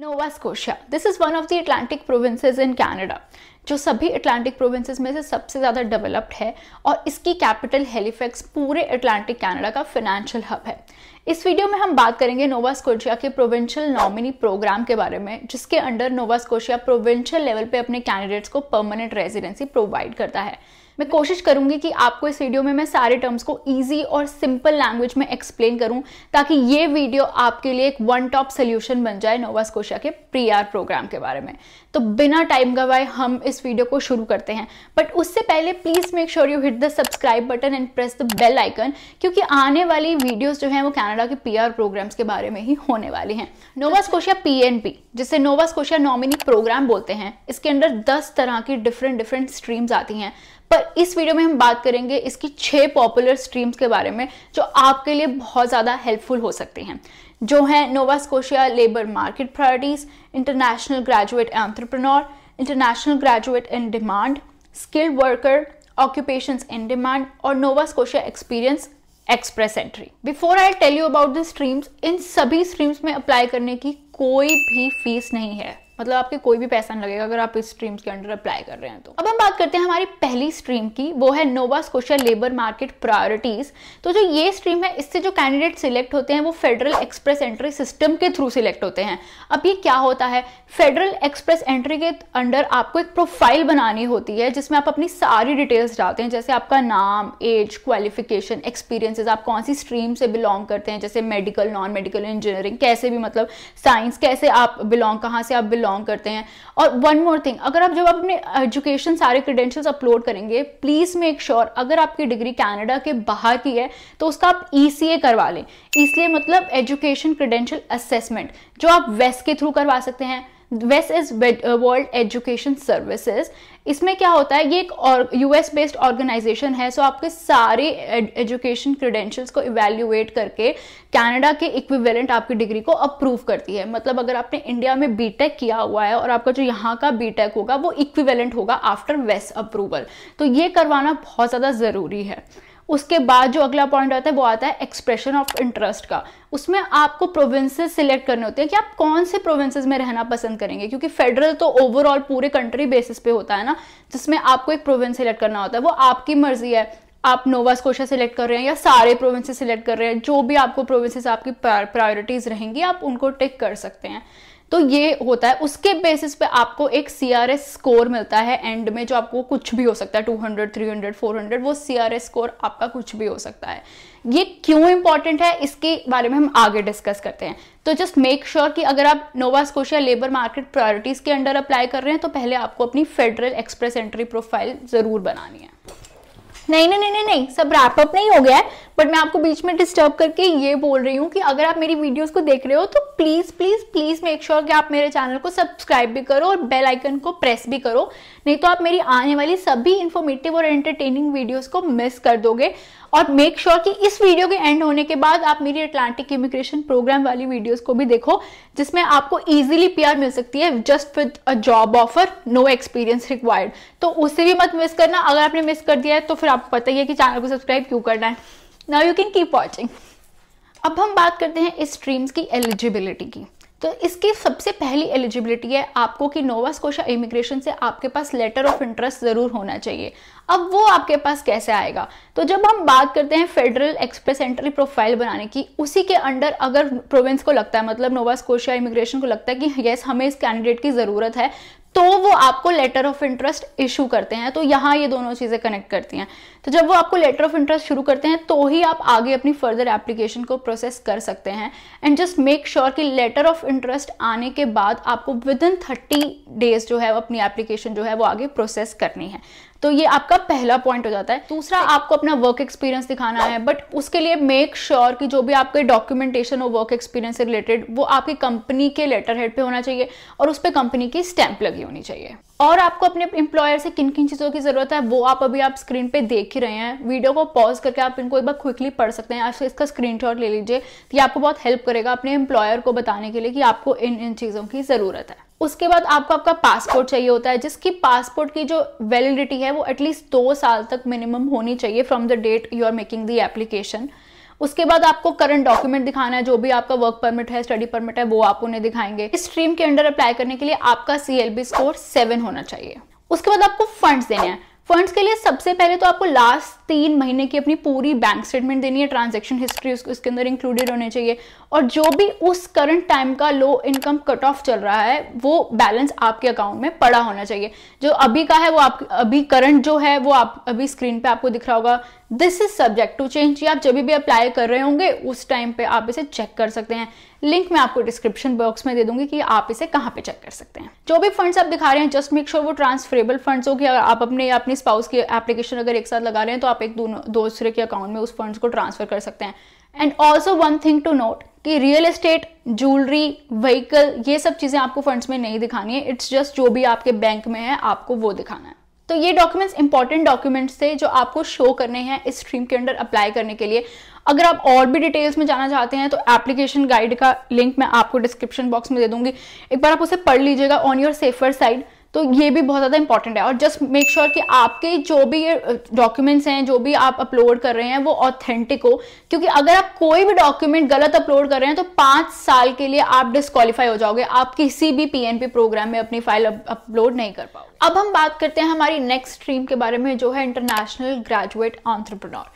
Nova Scotia this is one of the Atlantic provinces in Canada जो सभी Atlantic provinces में से सबसे ज़्यादा डेवलप्ड है और इसकी कैपिटल हेलीफेक्स पूरे अटलांटिक कनाडा का फाइनेंशियल हब है इस वीडियो में हम बात करेंगे नोवा स्कोशिया के प्रोविंशियल नॉमिनी प्रोग्राम के बारे में जिसके अंडर नोवा स्कोशिया प्रोविंशियल लेवल पे अपने कैंडिडेट्स को परमानेंट रेजिडेंसी प्रोवाइड करता है मैं कोशिश करूंगी कि आपको इस वीडियो में मैं सारे टर्म्स को ईजी और सिंपल लैंग्वेज में एक्सप्लेन करूं ताकि ये वीडियो आपके लिए एक वन टॉप सोल्यूशन बन जाए नोवा कोशिया के प्री आर प्रोग्राम के बारे में तो बिना टाइम गवाए हम इस वीडियो को शुरू करते हैं बट उससे पहले please make sure you hit the subscribe button and press the bell icon क्योंकि आने वाली वीडियोस जो हैं वो कनाडा के पीआर प्रोग्राम्स के बारे में ही होने वाली हैं नोवा स्कोशिया पीएनपी जिसे नोवा स्कोशिया नॉमिनी प्रोग्राम बोलते हैं इसके अंदर दस तरह की डिफरेंट डिफरेंट स्ट्रीम्स आती हैं पर इस वीडियो में हम बात करेंगे इसकी छः पॉपुलर स्ट्रीम्स के बारे में जो आपके लिए बहुत ज़्यादा हेल्पफुल हो सकते हैं जो हैं Nova Scotia labour market priorities international graduate entrepreneur international graduate in demand skilled worker occupation in demand और Nova Scotia experience express entry before I tell you about the streams इन सभी स्ट्रीम्स में apply करने की कोई भी fees नहीं है मतलब आपके कोई भी पैसा नहीं लगेगा अगर आप इस स्ट्रीम्स के अंडर अप्लाई कर रहे हैं तो अब हम बात करते हैं हमारी पहली स्ट्रीम की वो है Nova Scotia labour market priorities तो जो ये स्ट्रीम है इससे जो कैंडिडेट सिलेक्ट होते हैं वो फेडरल एक्सप्रेस एंट्री सिस्टम के थ्रू सिलेक्ट होते हैं अब ये क्या होता है फेडरल एक्सप्रेस एंट्री के अंडर आपको एक प्रोफाइल बनानी होती है जिसमें आप अपनी सारी डिटेल्स डालते हैं जैसे आपका नाम एज क्वालिफिकेशन एक्सपीरियंसेस आप कौन सी स्ट्रीम से बिलोंग करते हैं जैसे मेडिकल नॉन मेडिकल इंजीनियरिंग कैसे भी मतलब साइंस कैसे आप बिलोंग कहाँ से आप बिलोंग बिलोंग करते हैं और वन मोर थिंग अगर आप जब अपने एजुकेशन सारे क्रेडेंशियल्स अपलोड करेंगे प्लीज़ मेक श्योर अगर आपकी डिग्री कैनेडा के बाहर की है तो उसका आप ई e करवा लें इसलिए मतलब एजुकेशन क्रीडेंशियल असेसमेंट जो आप वेस्ट के थ्रू करवा सकते हैं वेस इज वर्ल्ड एजुकेशन सर्विसेज इसमें क्या होता है ये एक यूएस बेस्ड ऑर्गेनाइजेशन है सो आपके सारे एजुकेशन क्रेडेंशियल्स को इवेल्यूएट करके कनाडा के इक्विवेलेंट आपकी डिग्री को अप्रूव करती है मतलब अगर आपने इंडिया में बीटेक किया हुआ है और आपका जो यहाँ का बीटेक होगा वो इक्विवेलेंट होगा आफ्टर वेस्ट अप्रूवल तो ये करवाना बहुत ज़्यादा ज़रूरी है उसके बाद जो अगला पॉइंट आता है वो आता है एक्सप्रेशन ऑफ इंटरेस्ट का उसमें आपको प्रोविंसेस सिलेक्ट करने होते हैं कि आप कौन से प्रोविंसेस में रहना पसंद करेंगे क्योंकि फेडरल तो ओवरऑल पूरे कंट्री बेसिस पे होता है ना जिसमें आपको एक प्रोविंस सिलेक्ट करना होता है वो आपकी मर्जी है आप नोवा स्कोशा सिलेक्ट कर रहे हैं या सारे प्रोविंसेस सिलेक्ट कर रहे हैं जो भी आपको प्रोविंसेस आपकी प्रायोरिटीज़ रहेंगी आप उनको टिक कर सकते हैं तो ये होता है उसके बेसिस पे आपको एक सी स्कोर मिलता है एंड में जो आपको कुछ भी हो सकता है two hundred three hundred four hundred वो सी स्कोर आपका कुछ भी हो सकता है ये क्यों इंपॉर्टेंट है इसके बारे में हम आगे डिस्कस करते हैं तो जस्ट मेक श्योर कि अगर आप Nova Scotia labour market priorities के अंडर अप्लाई कर रहे हैं तो पहले आपको अपनी फेडरल एक्सप्रेस एंट्री प्रोफाइल जरूर बनानी है नहीं नहीं नहीं नहीं सब रैपअप नहीं हो गया है बट मैं आपको बीच में डिस्टर्ब करके ये बोल रही हूँ कि अगर आप मेरी वीडियोस को देख रहे हो तो please please please make sure कि आप मेरे चैनल को सब्सक्राइब भी करो और बेल आइकन को प्रेस भी करो नहीं तो आप मेरी आने वाली सभी इन्फॉर्मेटिव और एंटरटेनिंग वीडियोज़ को मिस कर दोगे और मेक श्योर sure कि इस वीडियो के एंड होने के बाद आप मेरी अटलांटिक इमिग्रेशन प्रोग्राम वाली वीडियोस को भी देखो जिसमें आपको इजीली पीआर मिल सकती है just with a job offer no experience required तो उसे भी मत मिस करना अगर आपने मिस कर दिया है तो फिर आपको पता ही है कि चैनल को सब्सक्राइब क्यों करना है now you can keep watching अब हम बात करते हैं इस स्ट्रीम्स की एलिजिबिलिटी की तो इसकी सबसे पहली एलिजिबिलिटी है आपको कि नोवा स्कोशा इमिग्रेशन से आपके पास लेटर ऑफ इंटरेस्ट ज़रूर होना चाहिए अब वो आपके पास कैसे आएगा तो जब हम बात करते हैं फेडरल एक्सप्रेस एंट्री प्रोफाइल बनाने की उसी के अंडर अगर प्रोविंस को लगता है मतलब नोवा स्कोशिया इमिग्रेशन को लगता है कि येस हमें इस कैंडिडेट की ज़रूरत है तो वो आपको लेटर ऑफ इंटरेस्ट इशू करते हैं तो यहाँ ये दोनों चीज़ें कनेक्ट करती हैं तो जब वो आपको लेटर ऑफ इंटरेस्ट शुरू करते हैं तो ही आप आगे अपनी फर्दर एप्लीकेशन को प्रोसेस कर सकते हैं एंड जस्ट मेक श्योर कि लेटर ऑफ इंटरेस्ट आने के बाद आपको विद इन थर्टी डेज जो है वो अपनी एप्लीकेशन जो है वो आगे प्रोसेस करनी है तो ये आपका पहला पॉइंट हो जाता है दूसरा आपको अपना वर्क एक्सपीरियंस दिखाना है बट उसके लिए मेक श्योर sure कि जो भी आपके डॉक्यूमेंटेशन हो वर्क एक्सपीरियंस से रिलेटेड वो आपकी कंपनी के लेटर हेड पे होना चाहिए और उस पर कंपनी की स्टैंप लगी लगी होनी चाहिए और आपको अपने एम्प्लॉयर से किन किन चीज़ों की ज़रूरत है वो आप अभी आप स्क्रीन पे देख ही रहे हैं वीडियो को पॉज करके आप इनको एक बार क्विकली पढ़ सकते हैं आज इसका स्क्रीनशॉट ले लीजिए तो ये आपको बहुत हेल्प करेगा अपने एम्प्लॉयर को बताने के लिए कि आपको इन इन चीज़ों की ज़रूरत है उसके बाद आपको आपका पासपोर्ट चाहिए होता है जिसकी पासपोर्ट की जो वैलिडिटी है वो एटलीस्ट दो साल तक मिनिमम होनी चाहिए from the date you are making the application उसके बाद आपको करंट डॉक्यूमेंट दिखाना है जो भी आपका वर्क परमिट है स्टडी परमिट है वो आप उन्हें दिखाएंगे इस स्ट्रीम के अंडर अप्लाई करने के लिए आपका सीएलबी स्कोर सेवन होना चाहिए उसके बाद आपको फंड्स देने हैं फंड्स के लिए सबसे पहले तो आपको लास्ट तीन महीने की अपनी पूरी बैंक स्टेटमेंट देनी है ट्रांजैक्शन हिस्ट्री उसको इसके अंदर इंक्लूडेड होने चाहिए और जो भी उस करंट टाइम का लो इनकम कट ऑफ चल रहा है वो बैलेंस आपके अकाउंट में पड़ा होना चाहिए जो अभी का है वो आप अभी करंट जो है वो आप अभी स्क्रीन पे आपको दिख रहा होगा this is subject to change ये आप जब भी अप्लाई कर रहे होंगे उस टाइम पे आप इसे चेक कर सकते हैं लिंक मैं आपको डिस्क्रिप्शन बॉक्स में दे दूंगी कि आप इसे कहाँ पे चेक कर सकते हैं जो भी फंड्स आप दिखा रहे हैं जस्ट मेक श्योर वो ट्रांसफरेबल फंड्स हो कि अगर आप अपने या अपनी स्पाउस की एप्लीकेशन अगर एक साथ लगा रहे हैं तो आप एक दोनों दूसरे के अकाउंट में उस फंड्स को ट्रांसफर कर सकते हैं and also one thing to note कि रियल एस्टेट ज्वेलरी व्हीकल ये सब चीज़ें आपको फंड्स में नहीं दिखानी है इट्स जस्ट जो भी आपके बैंक में है आपको वो दिखाना है तो ये डॉक्यूमेंट्स इंपॉर्टेंट डॉक्यूमेंट्स थे जो आपको शो करने हैं इस स्ट्रीम के अंडर अप्लाई करने के लिए अगर आप और भी डिटेल्स में जाना चाहते हैं तो एप्लीकेशन गाइड का लिंक मैं आपको डिस्क्रिप्शन बॉक्स में दे दूंगी एक बार आप उसे पढ़ लीजिएगा ऑन योर सेफर साइड तो ये भी बहुत ज़्यादा इंपॉर्टेंट है और जस्ट मेक श्योर कि आपके जो भी ये डॉक्यूमेंट्स हैं जो भी आप अपलोड कर रहे हैं वो ऑथेंटिक हो क्योंकि अगर आप कोई भी डॉक्यूमेंट गलत अपलोड कर रहे हैं तो पांच साल के लिए आप डिस्कालीफाई हो जाओगे आप किसी भी पीएनपी प्रोग्राम में अपनी फाइल अपलोड नहीं कर पाओ अब हम बात करते हैं हमारी नेक्स्ट स्ट्रीम के बारे में जो है इंटरनेशनल ग्रेजुएट ऑन्ट्रप्रनोर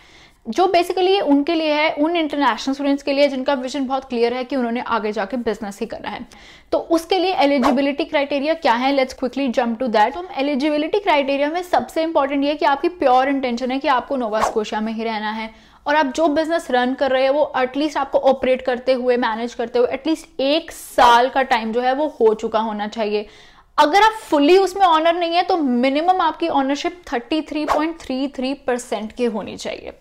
जो बेसिकली उनके लिए है उन इंटरनेशनल स्टूडेंट्स के लिए जिनका विजन बहुत क्लियर है कि उन्होंने आगे जाके बिजनेस ही करना है तो उसके लिए एलिजिबिलिटी क्राइटेरिया क्या है let's quickly jump to that हम एलिजिबिलिटी क्राइटेरिया में सबसे इंपॉर्टेंट ये कि आपकी प्योर इंटेंशन है कि आपको नोवा स्कोशिया में ही रहना है और आप जो बिजनेस रन कर रहे हैं वो एटलीस्ट आपको ऑपरेट करते हुए मैनेज करते हुए एटलीस्ट एक साल का टाइम जो है वो हो चुका होना चाहिए अगर आप फुली उसमें ऑनर नहीं है तो मिनिमम आपकी ऑनरशिप 33.33 परसेंट की होनी चाहिए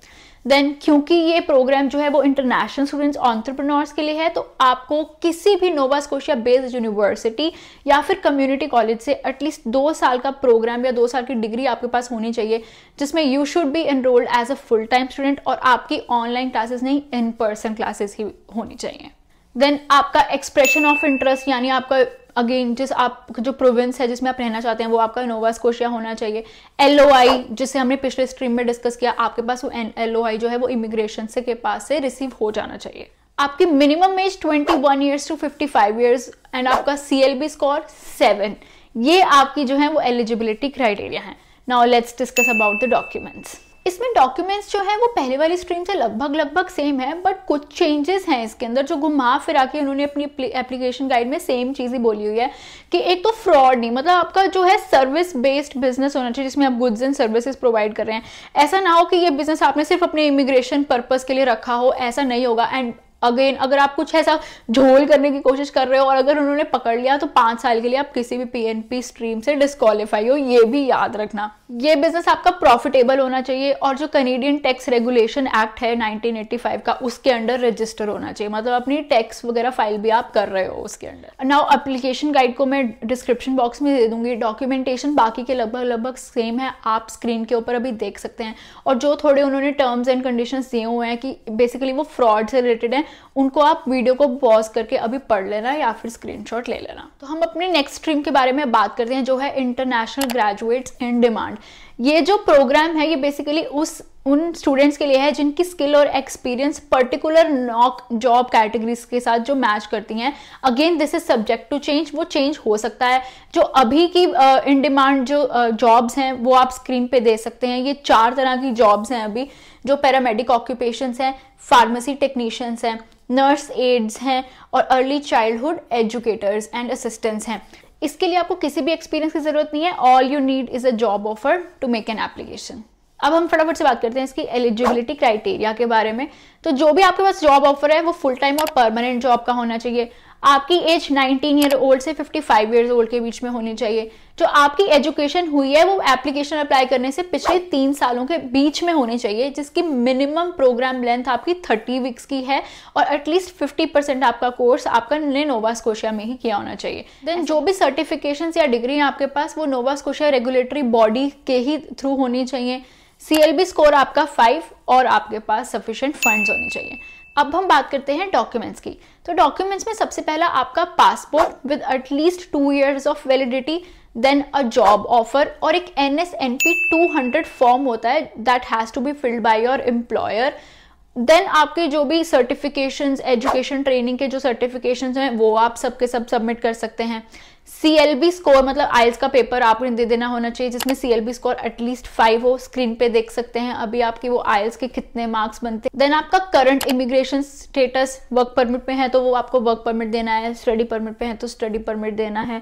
देन क्योंकि ये प्रोग्राम जो है वो इंटरनेशनल स्टूडेंट्स ऑन्टरप्रनोर्स के लिए है तो आपको किसी भी नोवा स्कोशिया बेस्ड यूनिवर्सिटी या फिर कम्युनिटी कॉलेज से एटलीस्ट दो साल का प्रोग्राम या दो साल की डिग्री आपके पास होनी चाहिए जिसमें you should be enrolled as a full time student और आपकी ऑनलाइन क्लासेस नहीं इन पर्सन क्लासेस ही होनी चाहिए देन आपका एक्सप्रेशन ऑफ इंटरेस्ट यानी आपका अगेन जिस आप जो प्रोविंस है जिसमें आप रहना चाहते हैं वो आपका नोवा स्कोशिया होना चाहिए एल ओ आई जिसे हमने पिछले स्ट्रीम में डिस्कस किया आपके पास वो एल ओ आई जो है वो इमिग्रेशन से के पास से रिसीव हो जाना चाहिए आपकी minimum age twenty one years to fifty five years and आपका C L B score seven ये आपकी जो है वो एलिजिबिलिटी क्राइटेरिया है now let's discuss about the documents इसमें डॉक्यूमेंट्स जो है वो पहले वाली स्ट्रीम से लगभग लगभग सेम है बट कुछ चेंजेस हैं इसके अंदर जो घुमा फिरा के उन्होंने अपनी एप्लीकेशन गाइड में सेम चीज़ ही बोली हुई है कि एक तो फ्रॉड नहीं मतलब आपका जो है सर्विस बेस्ड बिजनेस होना चाहिए जिसमें आप गुड्स एंड सर्विसेज प्रोवाइड कर रहे हैं ऐसा ना हो कि ये बिजनेस आपने सिर्फ अपने इमिग्रेशन पर्पज़ के लिए रखा हो ऐसा नहीं होगा एंड अगेन अगर आप कुछ ऐसा झोल करने की कोशिश कर रहे हो और अगर उन्होंने पकड़ लिया तो पाँच साल के लिए आप किसी भी पीएनपी स्ट्रीम से डिस्कालीफाई हो ये भी याद रखना ये बिजनेस आपका प्रॉफिटेबल होना चाहिए और जो कनेडियन टैक्स रेगुलेशन एक्ट है 1985 का उसके अंडर रजिस्टर होना चाहिए मतलब अपनी टैक्स वगैरह फाइल भी आप कर रहे हो उसके अंडर नाउ एप्लीकेशन गाइड को मैं डिस्क्रिप्शन बॉक्स में दे दूंगी डॉक्यूमेंटेशन बाकी के लगभग लगभग सेम है आप स्क्रीन के ऊपर अभी देख सकते हैं और जो थोड़े उन्होंने टर्म्स एंड कंडीशन दिए हुए हैं कि बेसिकली वो फ्रॉड से रिलेटेड है उनको आप वीडियो को पॉज करके अभी पढ़ लेना या फिर स्क्रीन ले लेना तो हम अपने नेक्स्ट स्ट्रीम के बारे में बात करते हैं जो है इंटरनेशनल ग्रेजुएट्स इन डिमांड ये जो प्रोग्राम है ये बेसिकली उस उन स्टूडेंट्स के लिए है जिनकी स्किल और experience particular NOC job categories के साथ जो मैच करती हैं again this is subject to change वो चेंज हो सकता है जो अभी की इन डिमांड जो जॉब्स हैं वो आप स्क्रीन पे दे सकते हैं ये चार तरह की जॉब्स हैं अभी जो पैरामेडिक ऑक्यूपेशन हैं फार्मेसी टेक्नीशियंस हैं नर्स एड्स हैं और early childhood educators and assistants हैं इसके लिए आपको किसी भी एक्सपीरियंस की ज़रूरत नहीं है all you need is a job offer to make an application अब हम फटाफट से बात करते हैं इसकी एलिजिबिलिटी क्राइटेरिया के बारे में तो जो भी आपके पास जॉब ऑफर है वो फुल टाइम और परमानेंट जॉब का होना चाहिए आपकी एज 19 ईयर ओल्ड से 55 फाइव ईयर ओल्ड के बीच में होनी चाहिए जो आपकी एजुकेशन हुई है वो एप्लीकेशन अप्लाई करने से पिछले तीन सालों के बीच में होनी चाहिए जिसकी मिनिमम प्रोग्राम लेंथ आपकी 30 वीक्स की है और एटलीस्ट 50 परसेंट आपका कोर्स आपका नोवा स्कोशिया में ही किया होना चाहिए देन जो भी सर्टिफिकेशन या डिग्री है आपके पास वो नोवा स्कोशिया रेगुलेटरी बॉडी के ही थ्रू होनी चाहिए सी स्कोर आपका फाइव और आपके पास सफिशेंट फंड होने चाहिए अब हम बात करते हैं डॉक्यूमेंट्स की तो डॉक्यूमेंट्स में सबसे पहला आपका passport with at least two years of validity then a job offer और एक N S N P two hundred form होता है that has to be filled by your employer then आपके जो भी सर्टिफिकेशंस एजुकेशन ट्रेनिंग के जो सर्टिफिकेशंस हैं वो आप सबके सब सबमिट कर सकते हैं सीएलबी स्कोर मतलब आइल्स का पेपर आपने दे देना होना चाहिए जिसमें सीएलबी स्कोर एटलीस्ट फाइव हो स्क्रीन पे देख सकते हैं अभी आपके वो आइल्स के कितने मार्क्स बनते हैं देन आपका current immigration status work permit पे है तो वो आपको वर्क परमिट देना है स्टडी परमिट पे है तो स्टडी परमिट देना है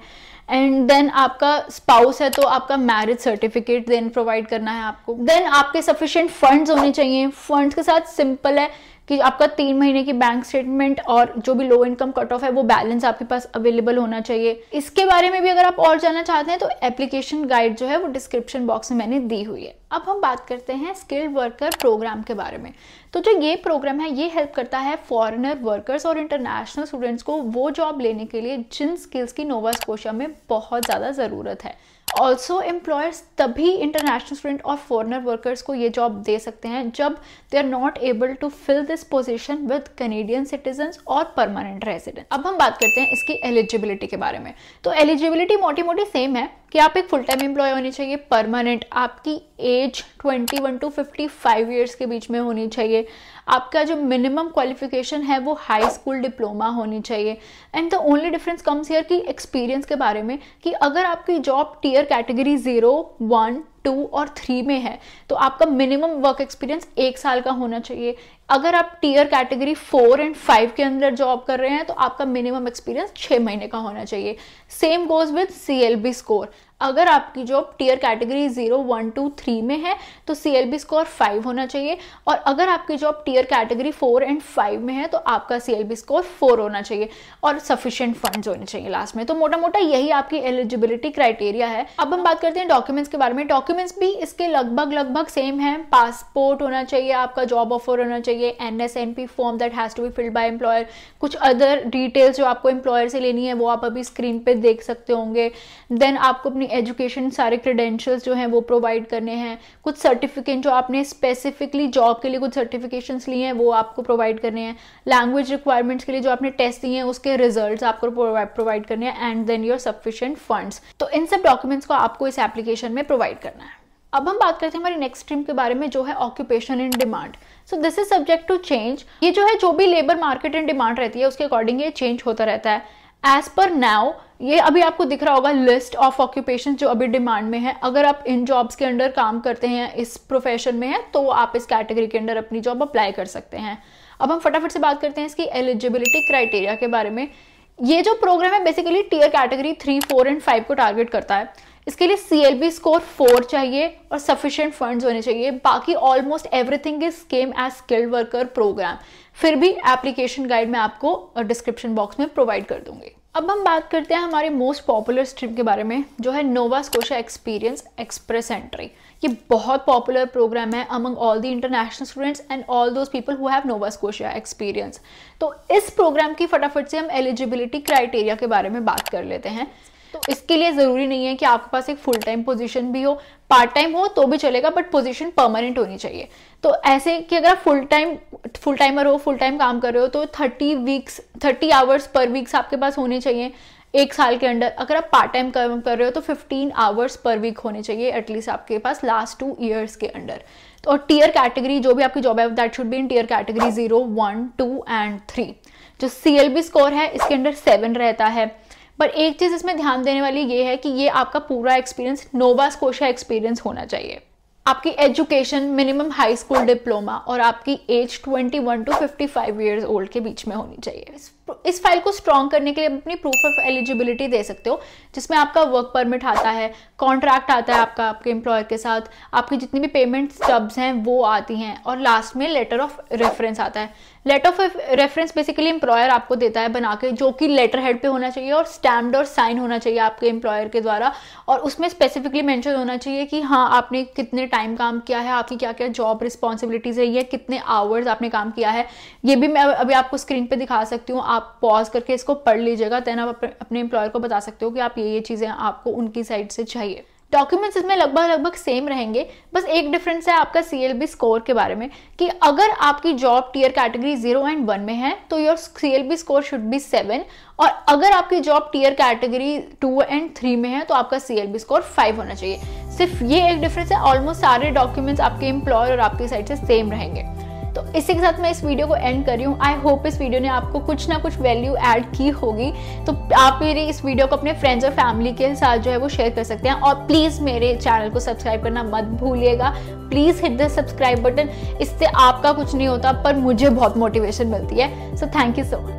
एंड देन आपका स्पाउस है तो आपका मैरिज सर्टिफिकेट देन प्रोवाइड करना है आपको देन आपके सफिशियंट फंड्स होने चाहिए फंड्स के साथ सिंपल है कि आपका तीन महीने की बैंक स्टेटमेंट और जो भी लो इनकम कट ऑफ है वो बैलेंस आपके पास अवेलेबल होना चाहिए इसके बारे में भी अगर आप और जानना चाहते हैं तो एप्लीकेशन गाइड जो है वो डिस्क्रिप्शन बॉक्स में मैंने दी हुई है अब हम बात करते हैं स्किल्ड वर्कर प्रोग्राम के बारे में तो जो ये प्रोग्राम है ये हेल्प करता है फॉरेनर वर्कर्स और इंटरनेशनल स्टूडेंट्स को वो जॉब लेने के लिए जिन स्किल्स की नोवा स्कोशिया में बहुत ज़्यादा ज़रूरत है ऑल्सो एम्प्लॉयर्स तभी इंटरनेशनल स्टूडेंट और फॉरनर वर्कर्स को ये जॉब दे सकते हैं जब they are not able to fill this position with Canadian citizen और परमानेंट रेजिडेंट अब हम बात करते हैं इसकी एलिजिबिलिटी के बारे में तो एलिजिबिलिटी मोटी मोटी सेम है कि आप एक फुल टाइम एम्प्लॉय होनी चाहिए परमानेंट आपकी age twenty one to fifty five years के बीच में होनी चाहिए आपका जो मिनिमम क्वालिफिकेशन है वो हाई स्कूल डिप्लोमा होनी चाहिए and the only difference comes here की एक्सपीरियंस के बारे में कि अगर आपकी job tier category zero one two और थ्री में है तो आपका मिनिमम वर्क एक्सपीरियंस एक साल का होना चाहिए अगर आप tier category four and five के अंदर जॉब कर रहे हैं तो आपका मिनिमम एक्सपीरियंस छः महीने का होना चाहिए same goes with C L B score अगर आपकी job tier category zero one two three में है तो C L B score five होना चाहिए और अगर आपकी job tier category four and five में है तो आपका C L B score four होना चाहिए और सफिशियंट फंड होने चाहिए लास्ट में तो मोटा मोटा यही आपकी एलिजिबिलिटी क्राइटेरिया है अब हम बात करते हैं डॉक्यूमेंट्स के बारे में डॉक्यूमेंट डॉक्यूमेंट्स भी इसके लगभग लगभग सेम है पासपोर्ट होना चाहिए आपका जॉब ऑफर होना चाहिए N S N P form that has to be filled by employer कुछ अदर डिटेल्स जो आपको एम्प्लॉयर से लेनी है वो आप अभी स्क्रीन पे देख सकते होंगे देन आपको अपनी एजुकेशन सारे क्रेडेंशियल्स जो हैं वो प्रोवाइड करने हैं कुछ सर्टिफिकेट जो आपने स्पेसिफिकली जॉब के लिए कुछ सर्टिफिकेशन लिए हैं वो आपको प्रोवाइड करने हैं लैंग्वेज रिक्वायरमेंट्स के लिए जो आपने टेस्ट दिए हैं उसके रिजल्ट आपको प्रोवाइड करने हैं and then your sufficient funds तो इन सब डॉक्यूमेंट्स को आपको इस एप्लीकेशन में प्रोवाइड करना अब हम बात करते हैं हमारी नेक्स्ट स्ट्रीम के बारे में जो है occupation in demand so this is subject to change ये जो है जो भी लेबर मार्केट इन डिमांड रहती है उसके अकॉर्डिंग ये चेंज होता रहता है एज पर नाउ ये अभी आपको दिख रहा होगा लिस्ट ऑफ ऑक्यूपेशन जो अभी डिमांड में है अगर आप इन जॉब्स के अंडर काम करते हैं इस प्रोफेशन में है तो आप इस कैटेगरी के अंडर अपनी जॉब अप्लाई कर सकते हैं अब हम फटाफट से बात करते हैं इसकी एलिजिबिलिटी क्राइटेरिया के बारे में ये जो प्रोग्राम है basically tier category three four and five को टारगेट करता है इसके लिए C L B score four चाहिए और सफिशियंट फंड्स होने चाहिए बाकी almost everything is same as skilled worker programme फिर भी एप्लीकेशन गाइड मैं आपको डिस्क्रिप्शन बॉक्स में प्रोवाइड कर दूंगी अब हम बात करते हैं हमारे मोस्ट पॉपुलर स्ट्रीम के बारे में जो है Nova Scotia experience express entry ये बहुत पॉपुलर प्रोग्राम है among all the international students and all those people who have Nova Scotia experience तो इस प्रोग्राम की फटाफट से हम एलिजिबिलिटी क्राइटेरिया के बारे में बात कर लेते हैं तो इसके लिए ज़रूरी नहीं है कि आपके पास एक फुल टाइम पोजीशन भी हो पार्ट टाइम हो तो भी चलेगा बट पोजीशन परमानेंट होनी चाहिए तो ऐसे कि अगर आप फुल टाइम फुल टाइमर हो फुल टाइम काम कर रहे हो तो thirty weeks thirty hours per weeks आपके पास होने चाहिए एक साल के अंडर अगर आप पार्ट टाइम काम कर रहे हो तो फिफ्टीन आवर्स पर वीक होने चाहिए एटलीस्ट आपके पास लास्ट टू ईयर्स के अंडर तो और टीयर कैटेगरी जो भी आपकी जॉब है that should be in tier category zero one two and three जो सी स्कोर है इसके अंडर सेवन रहता है बट एक चीज़ इसमें ध्यान देने वाली ये है कि ये आपका पूरा एक्सपीरियंस नोवा स्कोशा एक्सपीरियंस होना चाहिए आपकी education minimum high school diploma और आपकी एज 21 टू 55 इयर्स ओल्ड के बीच में होनी चाहिए इस, इस फाइल को स्ट्रॉन्ग करने के लिए अपनी प्रूफ ऑफ एलिजिबिलिटी दे सकते हो जिसमें आपका वर्क परमिट आता है कॉन्ट्रैक्ट आता है आपका आपके एम्प्लॉयर के साथ आपकी जितनी भी पेमेंट स्टब्स हैं वो आती हैं और लास्ट में लेटर ऑफ रेफरेंस आता है letter of reference basically employer आपको देता है बना के जो कि लेटर हेड पे होना चाहिए और स्टैम्प्ड और साइन होना चाहिए आपके एम्प्लॉयर के द्वारा और उसमें स्पेसिफिकली मेंशन होना चाहिए कि हाँ आपने कितने टाइम काम किया है आपकी क्या क्या जॉब रिस्पॉन्सिबिलिटीज़ है ये कितने आवर्स आपने काम किया है ये भी मैं अभी आपको स्क्रीन पर दिखा सकती हूँ आप पॉज करके इसको पढ़ लीजिएगा दैन आप अपने एम्प्लॉयर को बता सकते हो कि आप ये ये चीज़ें आपको उनकी साइड से चाहिए डॉक्यूमेंट्स इसमें लगभग लगभग सेम रहेंगे बस एक डिफरेंस है आपका सी स्कोर के बारे में कि अगर आपकी job tier category zero and one में है तो your C score should be seven और अगर आपकी job tier category two and three में है तो आपका सी स्कोर फाइव होना चाहिए सिर्फ ये एक डिफरेंस है ऑलमोस्ट सारे डॉक्यूमेंट्स आपके एम्प्लॉयर और आपकी साइड से सेम रहेंगे इसी के साथ मैं इस वीडियो को एंड कर रही हूँ आई होप इस वीडियो ने आपको कुछ ना कुछ वैल्यू ऐड की होगी तो आप मेरी इस वीडियो को अपने फ्रेंड्स और फैमिली के साथ जो है वो शेयर कर सकते हैं और प्लीज़ मेरे चैनल को सब्सक्राइब करना मत भूलिएगा please hit the subscribe button इससे आपका कुछ नहीं होता पर मुझे बहुत मोटिवेशन मिलती है so thank you so much